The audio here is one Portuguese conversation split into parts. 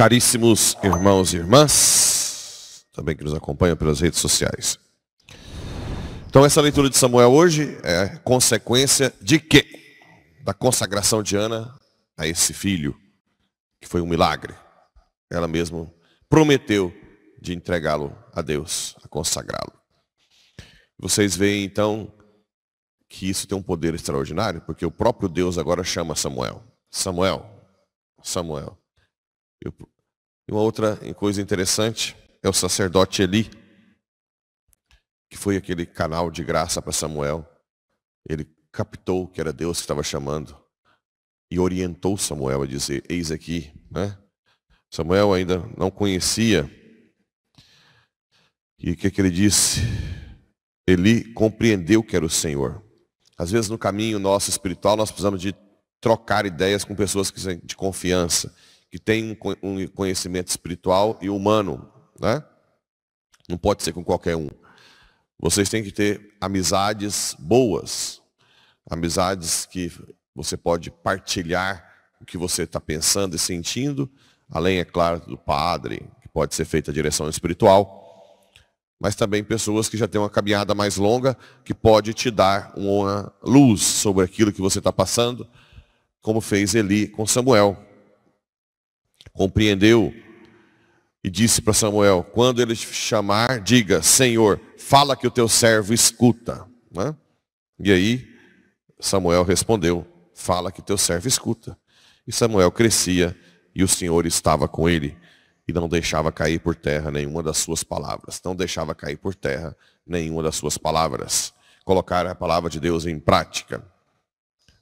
caríssimos irmãos e irmãs, também que nos acompanham pelas redes sociais. Então essa leitura de Samuel hoje é consequência de quê? Da consagração de Ana a esse filho, que foi um milagre. Ela mesma prometeu de entregá-lo a Deus, a consagrá-lo. Vocês veem então que isso tem um poder extraordinário, porque o próprio Deus agora chama Samuel. Samuel, Samuel. E uma outra coisa interessante é o sacerdote Eli, que foi aquele canal de graça para Samuel. Ele captou que era Deus que estava chamando e orientou Samuel a dizer, eis aqui, né? Samuel ainda não conhecia. E o que, é que ele disse? Ele compreendeu que era o Senhor. Às vezes no caminho nosso espiritual nós precisamos de trocar ideias com pessoas que de confiança que tem um conhecimento espiritual e humano. Né? Não pode ser com qualquer um. Vocês têm que ter amizades boas, amizades que você pode partilhar o que você está pensando e sentindo, além, é claro, do padre, que pode ser feita a direção espiritual, mas também pessoas que já têm uma caminhada mais longa, que pode te dar uma luz sobre aquilo que você está passando, como fez Eli com Samuel compreendeu e disse para Samuel, quando ele chamar, diga, Senhor, fala que o teu servo escuta. Né? E aí Samuel respondeu, fala que teu servo escuta. E Samuel crescia e o Senhor estava com ele e não deixava cair por terra nenhuma das suas palavras. Não deixava cair por terra nenhuma das suas palavras. Colocar a palavra de Deus em prática.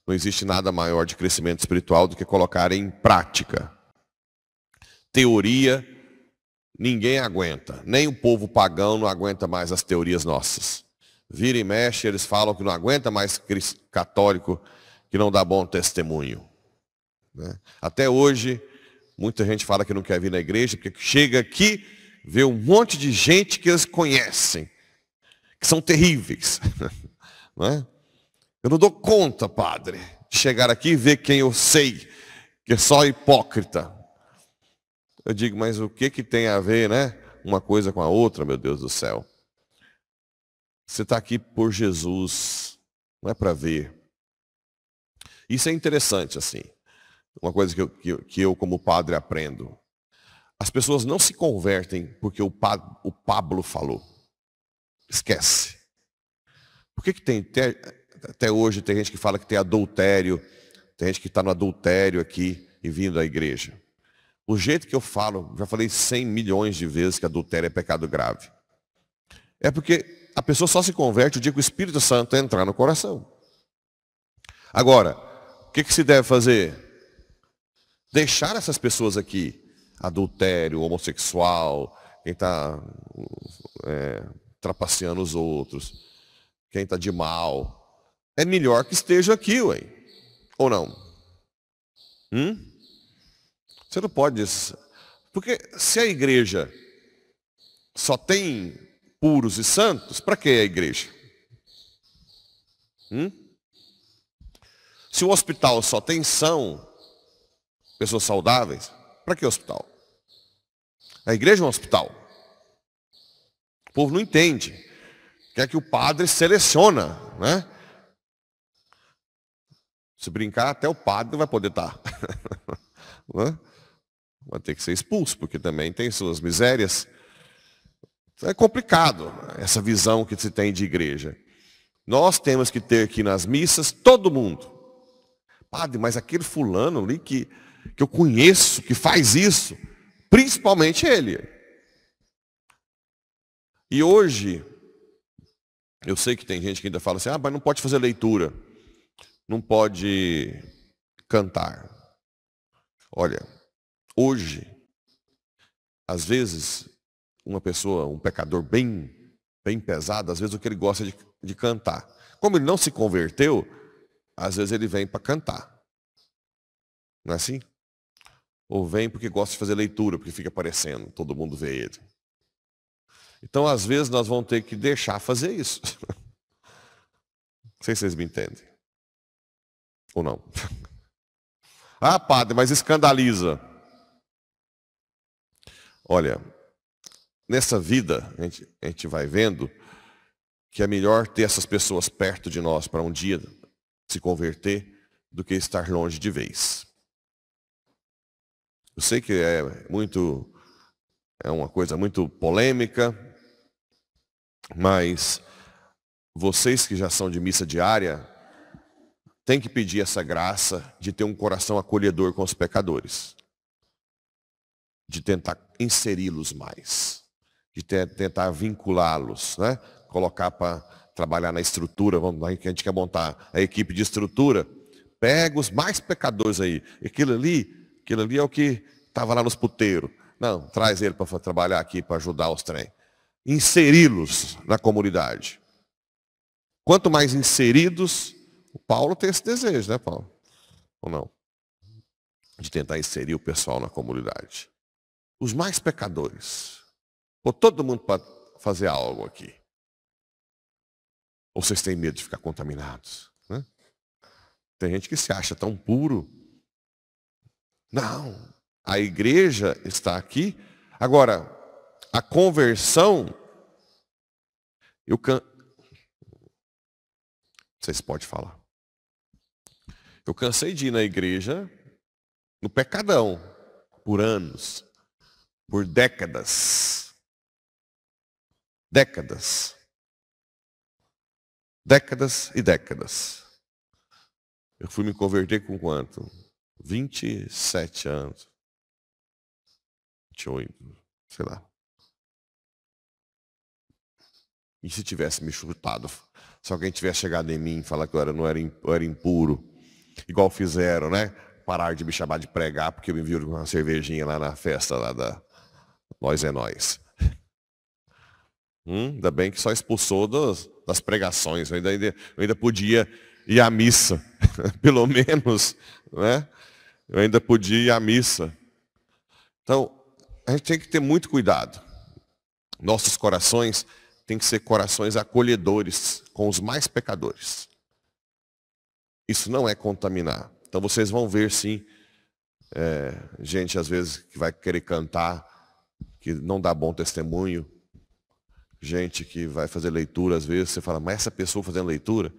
Não existe nada maior de crescimento espiritual do que colocar em prática teoria, ninguém aguenta. Nem o povo pagão não aguenta mais as teorias nossas. Vira e mexe, eles falam que não aguenta mais católico que não dá bom testemunho. Né? Até hoje, muita gente fala que não quer vir na igreja, porque chega aqui, vê um monte de gente que eles conhecem, que são terríveis. Né? Eu não dou conta, padre, de chegar aqui e ver quem eu sei, que é só hipócrita. Eu digo, mas o que, que tem a ver, né? Uma coisa com a outra, meu Deus do céu. Você está aqui por Jesus, não é para ver. Isso é interessante, assim. Uma coisa que eu, que, que eu, como padre, aprendo. As pessoas não se convertem porque o, pa, o Pablo falou. Esquece. Por que, que tem até, até hoje tem gente que fala que tem adultério, tem gente que está no adultério aqui e vindo à igreja? O jeito que eu falo, já falei 100 milhões de vezes que adultério é pecado grave. É porque a pessoa só se converte o dia que o Espírito Santo entrar no coração. Agora, o que, que se deve fazer? Deixar essas pessoas aqui, adultério, homossexual, quem está é, trapaceando os outros, quem está de mal. É melhor que esteja aqui, ué. Ou não? Hum? Você não pode isso. Porque se a igreja só tem puros e santos, para que é a igreja? Hum? Se o hospital só tem são, pessoas saudáveis, para que hospital? A igreja é um hospital. O povo não entende. Quer que o padre seleciona, né? Se brincar, até o padre vai poder estar. Tá. vai ter que ser expulso, porque também tem suas misérias. É complicado essa visão que se tem de igreja. Nós temos que ter aqui nas missas todo mundo. Padre, mas aquele fulano ali que, que eu conheço, que faz isso, principalmente ele. E hoje, eu sei que tem gente que ainda fala assim, ah, mas não pode fazer leitura, não pode cantar. Olha, hoje, às vezes, uma pessoa, um pecador bem, bem pesado, às vezes o que ele gosta de, de cantar. Como ele não se converteu, às vezes ele vem para cantar. Não é assim? Ou vem porque gosta de fazer leitura, porque fica aparecendo, todo mundo vê ele. Então, às vezes, nós vamos ter que deixar fazer isso. Não sei se vocês me entendem. Ou não. Ah, padre, mas escandaliza. Olha, nessa vida, a gente, a gente vai vendo que é melhor ter essas pessoas perto de nós para um dia se converter do que estar longe de vez. Eu sei que é muito é uma coisa muito polêmica, mas vocês que já são de missa diária têm que pedir essa graça de ter um coração acolhedor com os pecadores de tentar inseri-los mais, de ter, tentar vinculá-los, né? colocar para trabalhar na estrutura, vamos lá, que a gente quer montar a equipe de estrutura. Pega os mais pecadores aí. Aquilo ali, aquilo ali é o que estava lá nos puteiros. Não, traz ele para trabalhar aqui, para ajudar os trem. Inseri-los na comunidade. Quanto mais inseridos, o Paulo tem esse desejo, né, Paulo? Ou não? De tentar inserir o pessoal na comunidade os mais pecadores. ou todo mundo pode fazer algo aqui. Ou vocês têm medo de ficar contaminados? Né? Tem gente que se acha tão puro. Não, a igreja está aqui. Agora, a conversão, eu can... vocês podem falar. Eu cansei de ir na igreja no pecadão por anos por décadas. Décadas. Décadas e décadas. Eu fui me converter com quanto? 27 anos. 28, sei lá. E se tivesse me chutado? Se alguém tivesse chegado em mim e falar que eu era, não era, eu era impuro, igual fizeram, né? Parar de me chamar de pregar porque eu me viram com uma cervejinha lá na festa lá da, nós é nós. Hum, ainda bem que só expulsou das, das pregações, eu ainda, ainda, eu ainda podia ir à missa, pelo menos, né? eu ainda podia ir à missa. Então, a gente tem que ter muito cuidado. Nossos corações têm que ser corações acolhedores com os mais pecadores. Isso não é contaminar. Então vocês vão ver sim, é, gente às vezes que vai querer cantar que não dá bom testemunho, gente que vai fazer leitura, às vezes você fala, mas essa pessoa fazendo leitura?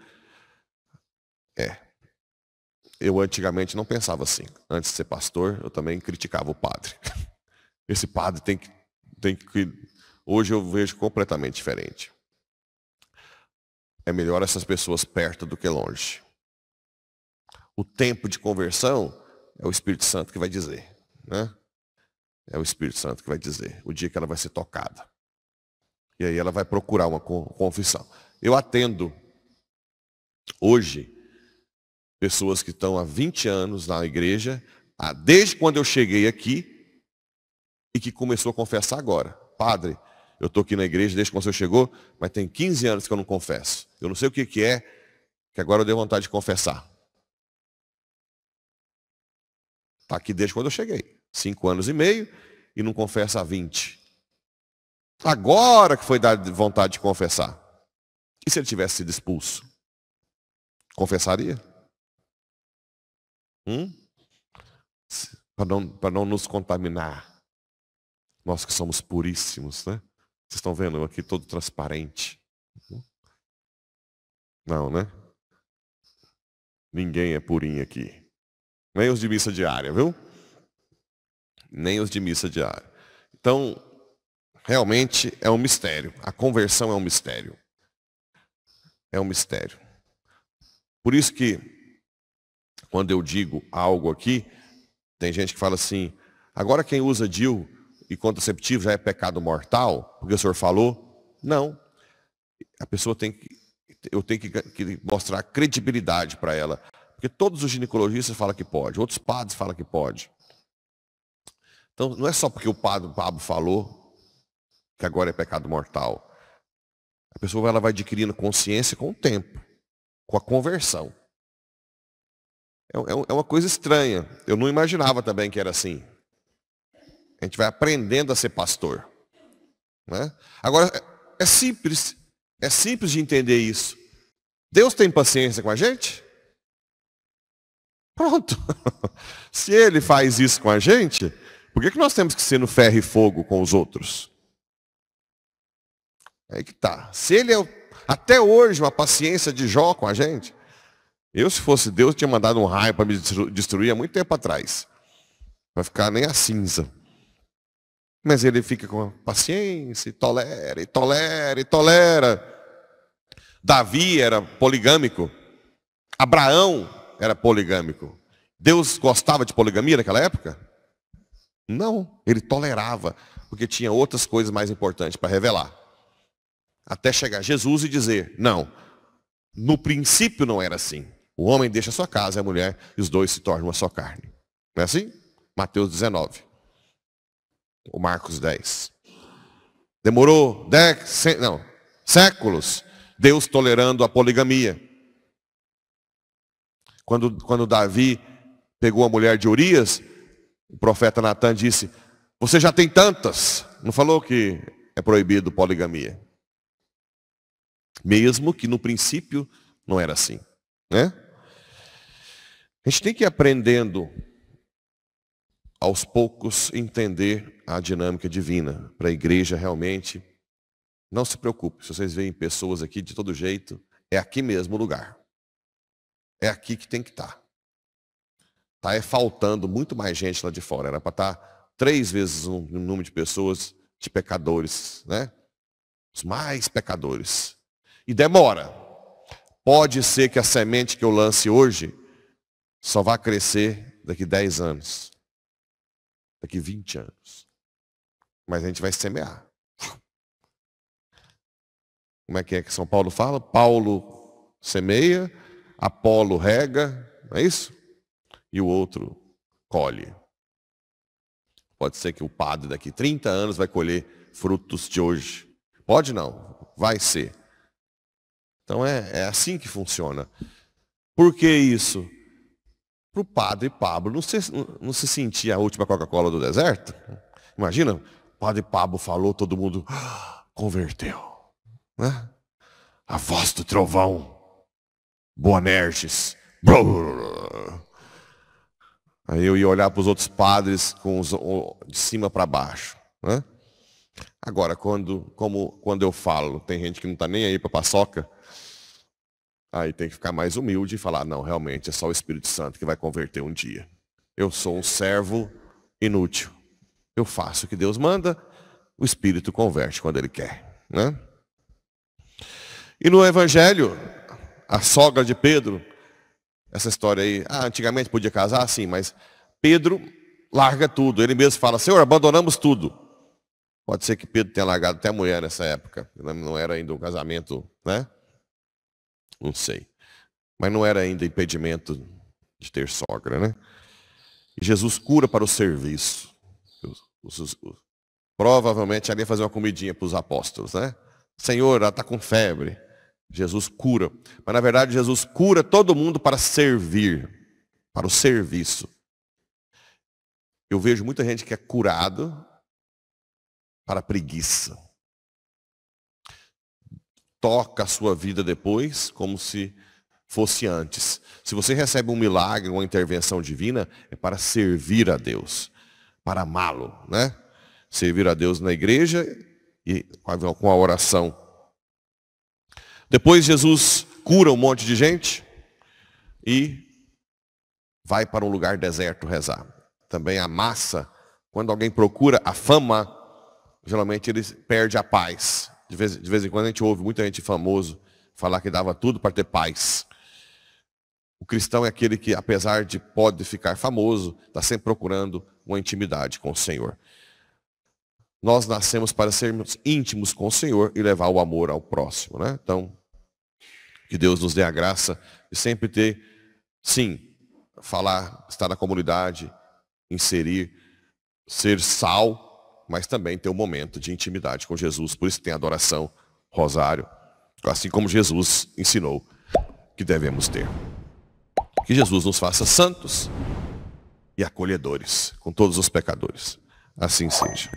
É. Eu antigamente não pensava assim. Antes de ser pastor, eu também criticava o padre. Esse padre tem que. Tem que hoje eu vejo completamente diferente. É melhor essas pessoas perto do que longe. O tempo de conversão é o Espírito Santo que vai dizer. Né? É o Espírito Santo que vai dizer o dia que ela vai ser tocada. E aí ela vai procurar uma confissão. Eu atendo hoje pessoas que estão há 20 anos na igreja, desde quando eu cheguei aqui, e que começou a confessar agora. Padre, eu estou aqui na igreja desde quando o senhor chegou, mas tem 15 anos que eu não confesso. Eu não sei o que, que é, que agora eu dei vontade de confessar. Está aqui desde quando eu cheguei cinco anos e meio e não confessa há 20. Agora que foi dar vontade de confessar. E se ele tivesse sido expulso? Confessaria? Hum? Para não, para não nos contaminar. Nós que somos puríssimos, né? Vocês estão vendo aqui todo transparente. Não, né? Ninguém é purinho aqui. Nem os de missa diária, viu? nem os de missa diária. Então, realmente é um mistério. A conversão é um mistério. É um mistério. Por isso que, quando eu digo algo aqui, tem gente que fala assim, agora quem usa DIL e contraceptivo já é pecado mortal, porque o senhor falou? Não. A pessoa tem que, eu tenho que, que mostrar credibilidade para ela. Porque todos os ginecologistas falam que pode, outros padres falam que pode. Então, não é só porque o padre Pablo falou que agora é pecado mortal. A pessoa ela vai adquirindo consciência com o tempo, com a conversão. É, é, é, uma coisa estranha. Eu não imaginava também que era assim. A gente vai aprendendo a ser pastor. Né? Agora, é simples. É simples de entender isso. Deus tem paciência com a gente? Pronto. Se ele faz isso com a gente, por que, que nós temos que ser no ferro e fogo com os outros? Aí que tá. Se ele é até hoje uma paciência de Jó com a gente, eu se fosse Deus tinha mandado um raio para me destruir há muito tempo atrás. Vai ficar nem a cinza. Mas ele fica com a paciência e tolera, e tolera, e tolera. Davi era poligâmico. Abraão era poligâmico. Deus gostava de poligamia naquela época? Não, ele tolerava, porque tinha outras coisas mais importantes para revelar. Até chegar Jesus e dizer: Não, no princípio não era assim. O homem deixa a sua casa e a mulher, e os dois se tornam a sua carne. Não é assim? Mateus 19. O Marcos 10. Demorou dez, não, séculos, Deus tolerando a poligamia. Quando, quando Davi pegou a mulher de Urias, o profeta Natan disse: Você já tem tantas. Não falou que é proibido poligamia. Mesmo que no princípio não era assim. Né? A gente tem que ir aprendendo aos poucos entender a dinâmica divina para a igreja realmente. Não se preocupe, se vocês veem pessoas aqui de todo jeito, é aqui mesmo o lugar. É aqui que tem que estar. Tá. Está faltando muito mais gente lá de fora. Era para estar tá três vezes o número de pessoas, de pecadores, né? Os mais pecadores. E demora. Pode ser que a semente que eu lance hoje só vá crescer daqui 10 anos, daqui 20 anos. Mas a gente vai semear. Como é que é que São Paulo fala? Paulo semeia, Apolo rega, não é isso? e o outro colhe. Pode ser que o padre daqui 30 anos vai colher frutos de hoje. Pode não, vai ser. Então é, é assim que funciona. Por que isso? Para o padre Pablo não se, não se sentia a última Coca-Cola do deserto? Imagina, o padre Pablo falou, todo mundo ah, converteu. Né? A voz do trovão, Boanerges, Aí eu ia olhar para os outros padres com os, de cima para baixo. Né? Agora, quando, como, quando eu falo, tem gente que não está nem aí para paçoca, aí tem que ficar mais humilde e falar, não, realmente é só o Espírito Santo que vai converter um dia. Eu sou um servo inútil. Eu faço o que Deus manda, o Espírito converte quando ele quer. Né? E no Evangelho, a sogra de Pedro essa história aí, ah, antigamente podia casar, sim, mas Pedro larga tudo. Ele mesmo fala, Senhor, abandonamos tudo. Pode ser que Pedro tenha largado até a mulher nessa época. Não era ainda um casamento, né? Não sei. Mas não era ainda impedimento de ter sogra, né? E Jesus cura para o serviço. Provavelmente ali fazer uma comidinha para os apóstolos, né? Senhor, ela está com febre. Jesus cura. Mas na verdade Jesus cura todo mundo para servir, para o serviço. Eu vejo muita gente que é curado para preguiça. Toca a sua vida depois como se fosse antes. Se você recebe um milagre, uma intervenção divina, é para servir a Deus, para amá-lo, né? Servir a Deus na igreja e com a oração depois Jesus cura um monte de gente e vai para um lugar deserto rezar. Também a massa, quando alguém procura a fama, geralmente ele perde a paz. De vez, de vez em quando a gente ouve muita gente famoso falar que dava tudo para ter paz. O cristão é aquele que, apesar de pode ficar famoso, está sempre procurando uma intimidade com o Senhor. Nós nascemos para sermos íntimos com o Senhor e levar o amor ao próximo. Né? Então, que Deus nos dê a graça de sempre ter, sim, falar, estar na comunidade, inserir, ser sal, mas também ter um momento de intimidade com Jesus. Por isso tem adoração, rosário, assim como Jesus ensinou que devemos ter. Que Jesus nos faça santos e acolhedores com todos os pecadores. Assim seja.